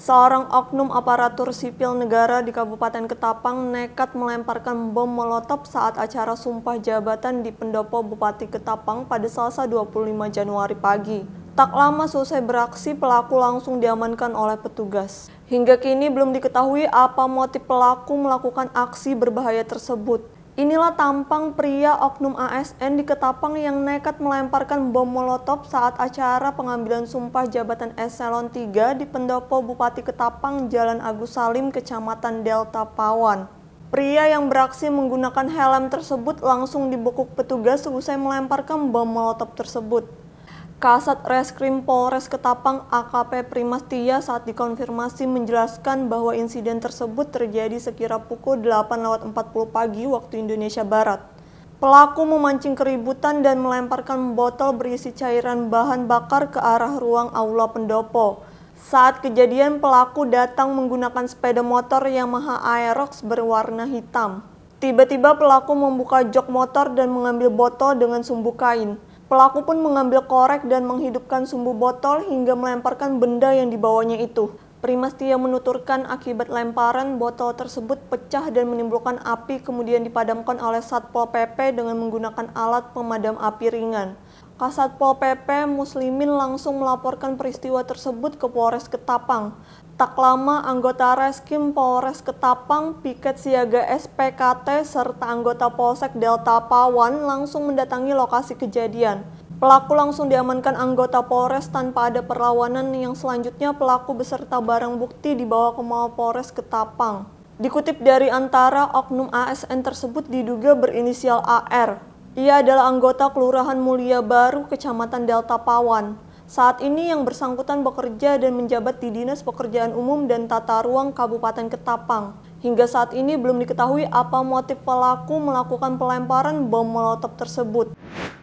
Seorang oknum aparatur sipil negara di Kabupaten Ketapang nekat melemparkan bom molotov saat acara sumpah jabatan di pendopo Bupati Ketapang pada Selasa 25 Januari pagi. Tak lama selesai beraksi, pelaku langsung diamankan oleh petugas. Hingga kini belum diketahui apa motif pelaku melakukan aksi berbahaya tersebut. Inilah tampang pria oknum ASN di Ketapang yang nekat melemparkan bom molotov saat acara pengambilan sumpah jabatan eselon 3 di pendopo Bupati Ketapang Jalan Agus Salim, Kecamatan Delta Pawan. Pria yang beraksi menggunakan helm tersebut langsung dibekuk petugas usai melemparkan bom molotov tersebut. Kasat Reskrim Polres Ketapang AKP Primas Tia saat dikonfirmasi menjelaskan bahwa insiden tersebut terjadi sekira pukul 8.40 pagi waktu Indonesia Barat. Pelaku memancing keributan dan melemparkan botol berisi cairan bahan bakar ke arah ruang aula pendopo. Saat kejadian pelaku datang menggunakan sepeda motor Yamaha Aerox berwarna hitam. Tiba-tiba pelaku membuka jok motor dan mengambil botol dengan sumbu kain. Pelaku pun mengambil korek dan menghidupkan sumbu botol hingga melemparkan benda yang dibawanya itu. Primastia menuturkan akibat lemparan botol tersebut pecah dan menimbulkan api kemudian dipadamkan oleh Satpol PP dengan menggunakan alat pemadam api ringan. Pol PP Muslimin langsung melaporkan peristiwa tersebut ke Polres Ketapang. Tak lama anggota Reskim Polres Ketapang, piket siaga SPKT, serta anggota Polsek Delta Pawan langsung mendatangi lokasi kejadian. Pelaku langsung diamankan anggota Polres tanpa ada perlawanan yang selanjutnya pelaku beserta barang bukti dibawa ke Mall Polres Ketapang. Dikutip dari antara oknum ASN tersebut diduga berinisial AR. Ia adalah anggota Kelurahan Mulia Baru, Kecamatan Delta Pawan. Saat ini yang bersangkutan bekerja dan menjabat di Dinas Pekerjaan Umum dan Tata Ruang Kabupaten Ketapang. Hingga saat ini belum diketahui apa motif pelaku melakukan pelemparan bom molotov tersebut.